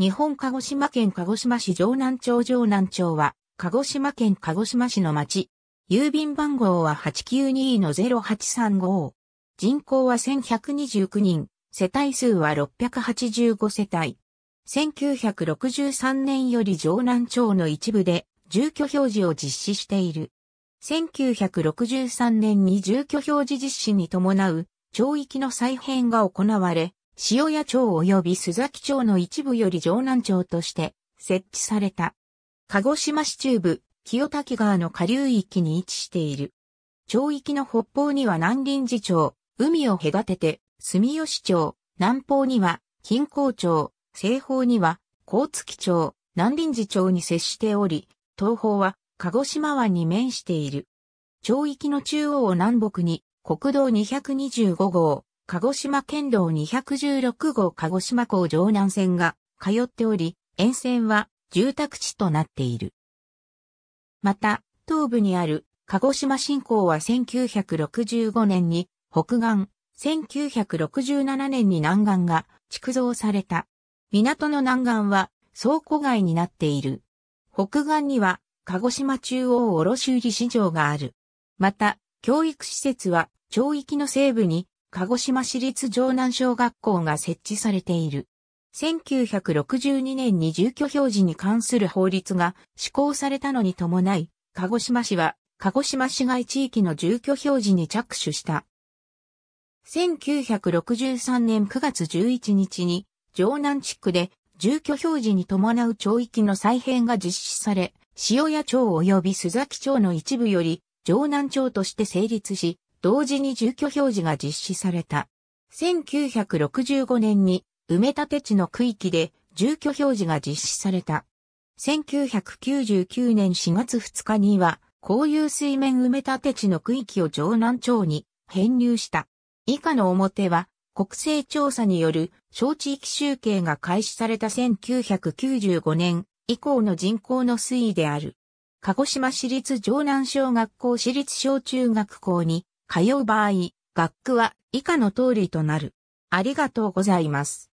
日本鹿児島県鹿児島市城南町城南町は、鹿児島県鹿児島市の町。郵便番号は892-0835。人口は1129人、世帯数は685世帯。1963年より城南町の一部で住居表示を実施している。1963年に住居表示実施に伴う、町域の再編が行われ、塩屋町及び須崎町の一部より城南町として設置された。鹿児島市中部、清滝川の下流域に位置している。町域の北方には南林寺町、海を隔てて、住吉町、南方には、金光町、西方には、甲月町、南林寺町に接しており、東方は、鹿児島湾に面している。町域の中央を南北に、国道225号、鹿児島県道216号鹿児島港城南線が通っており、沿線は住宅地となっている。また、東部にある鹿児島新港は1965年に北岸、1967年に南岸が築造された。港の南岸は倉庫街になっている。北岸には鹿児島中央卸売市場がある。また、教育施設は町域の西部に鹿児島市立城南小学校が設置されている。1962年に住居表示に関する法律が施行されたのに伴い、鹿児島市は、鹿児島市街地域の住居表示に着手した。1963年9月11日に、城南地区で住居表示に伴う町域の再編が実施され、塩谷町及び須崎町の一部より、城南町として成立し、同時に住居表示が実施された。1965年に埋め立て地の区域で住居表示が実施された。1999年4月2日には、公有水面埋め立て地の区域を城南町に編入した。以下の表は、国勢調査による小地域集計が開始された1995年以降の人口の推移である。鹿児島市立城南小学校市立小中学校に通う場合、学区は以下の通りとなる。ありがとうございます。